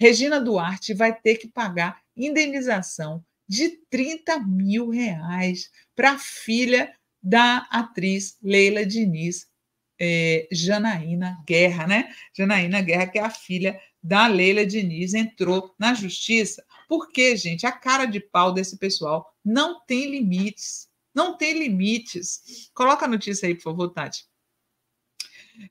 Regina Duarte vai ter que pagar indenização de 30 mil reais para a filha da atriz Leila Diniz, é, Janaína Guerra, né? Janaína Guerra, que é a filha da Leila Diniz, entrou na justiça. Porque, gente, a cara de pau desse pessoal não tem limites. Não tem limites. Coloca a notícia aí, por favor, Tati.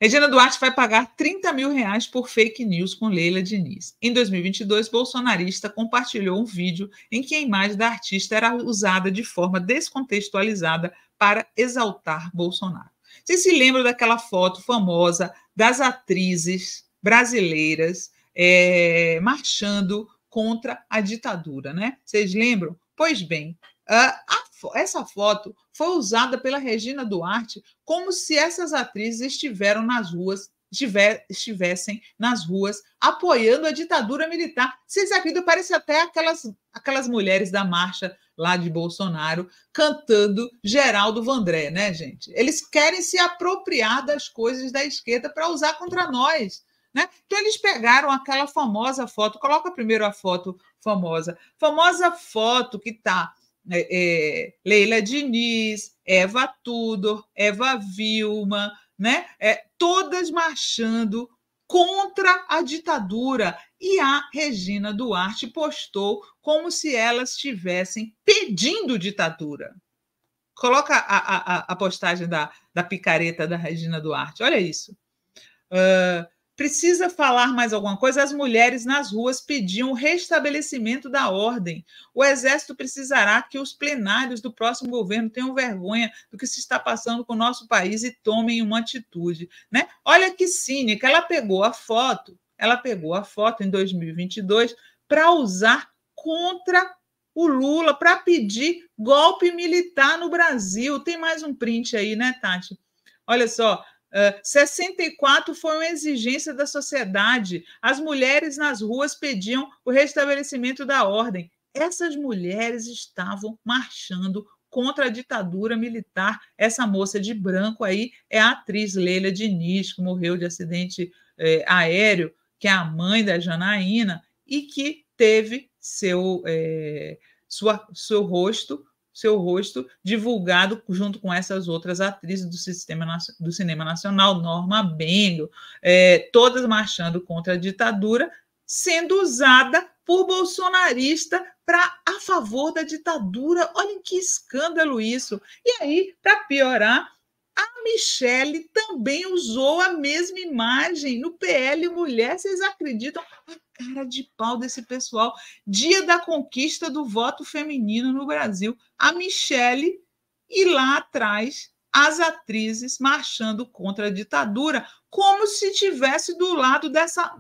Regina Duarte vai pagar 30 mil reais por fake news com Leila Diniz. Em 2022, bolsonarista compartilhou um vídeo em que a imagem da artista era usada de forma descontextualizada para exaltar Bolsonaro. Vocês se lembram daquela foto famosa das atrizes brasileiras é, marchando contra a ditadura, né? Vocês lembram? Pois bem, ah, a essa foto foi usada pela Regina Duarte como se essas atrizes estiveram nas ruas estiver, estivessem nas ruas apoiando a ditadura militar. Vocês acreditam? Parece até aquelas, aquelas mulheres da marcha lá de Bolsonaro cantando Geraldo Vandré, né, gente? Eles querem se apropriar das coisas da esquerda para usar contra nós. Né? Então, eles pegaram aquela famosa foto, coloca primeiro a foto famosa, famosa foto que está né, é, Leila Diniz, Eva Tudor, Eva Vilma, né? É, todas marchando contra a ditadura. E a Regina Duarte postou como se elas estivessem pedindo ditadura. Coloca a, a, a postagem da, da picareta da Regina Duarte, olha isso. Uh, Precisa falar mais alguma coisa? As mulheres nas ruas pediam o restabelecimento da ordem. O Exército precisará que os plenários do próximo governo tenham vergonha do que se está passando com o nosso país e tomem uma atitude. Né? Olha que cínica, ela pegou a foto, ela pegou a foto em 2022 para usar contra o Lula, para pedir golpe militar no Brasil. Tem mais um print aí, né, Tati? Olha só, Uh, 64 foi uma exigência da sociedade. As mulheres nas ruas pediam o restabelecimento da ordem. Essas mulheres estavam marchando contra a ditadura militar. Essa moça de branco aí é a atriz Leila Diniz, que morreu de acidente eh, aéreo, que é a mãe da Janaína, e que teve seu, eh, sua, seu rosto seu rosto divulgado junto com essas outras atrizes do, sistema, do cinema nacional, Norma Bengel, é, todas marchando contra a ditadura, sendo usada por bolsonarista para a favor da ditadura. Olha que escândalo isso! E aí, para piorar, Michele também usou a mesma imagem no PL Mulher. Vocês acreditam? A cara de pau desse pessoal. Dia da conquista do voto feminino no Brasil. A Michele e lá atrás as atrizes marchando contra a ditadura, como se tivesse do lado dessa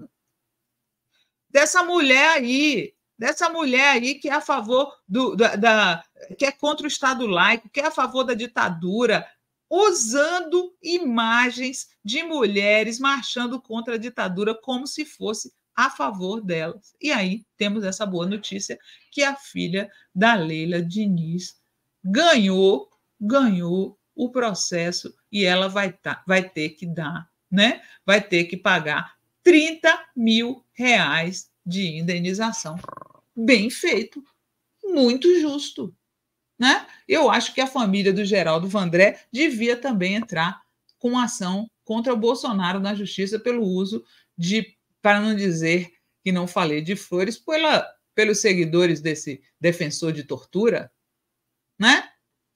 dessa mulher aí, dessa mulher aí que é a favor do da, da que é contra o Estado laico, que é a favor da ditadura, usando imagens de mulheres marchando contra a ditadura como se fosse a favor delas. E aí temos essa boa notícia que a filha da Leila Diniz ganhou, ganhou o processo e ela vai, tá, vai ter que dar, né? Vai ter que pagar 30 mil reais de indenização. Bem feito, muito justo né? Eu acho que a família do Geraldo Vandré devia também entrar com ação contra o Bolsonaro na justiça pelo uso de, para não dizer que não falei de flores, pela, pelos seguidores desse defensor de tortura, né?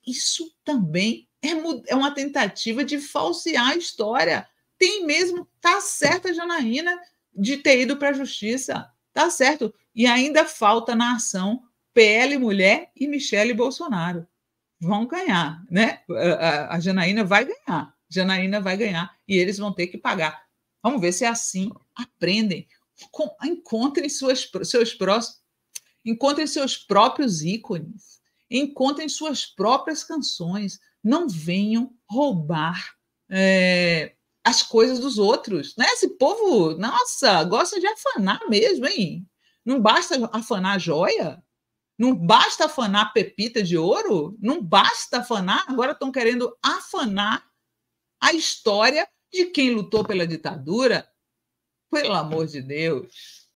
Isso também é, é uma tentativa de falsear a história. Tem mesmo, tá certa a Janaína de ter ido para a justiça, tá certo. E ainda falta na ação PL Mulher e Michele Bolsonaro. Vão ganhar, né? A, Janaína vai ganhar. Janaína vai ganhar e eles vão ter que pagar. Vamos ver se é assim. Aprendem. encontrem suas, seus próximos. Encontrem seus próprios ícones. Encontrem suas próprias canções. Não venham roubar é, as coisas dos outros. Né? Esse povo, nossa, gosta de afanar mesmo, hein? Não basta afanar a joia, não basta afanar pepita de ouro? Não basta afanar? Agora estão querendo afanar a história de quem lutou pela ditadura? Pelo amor de Deus.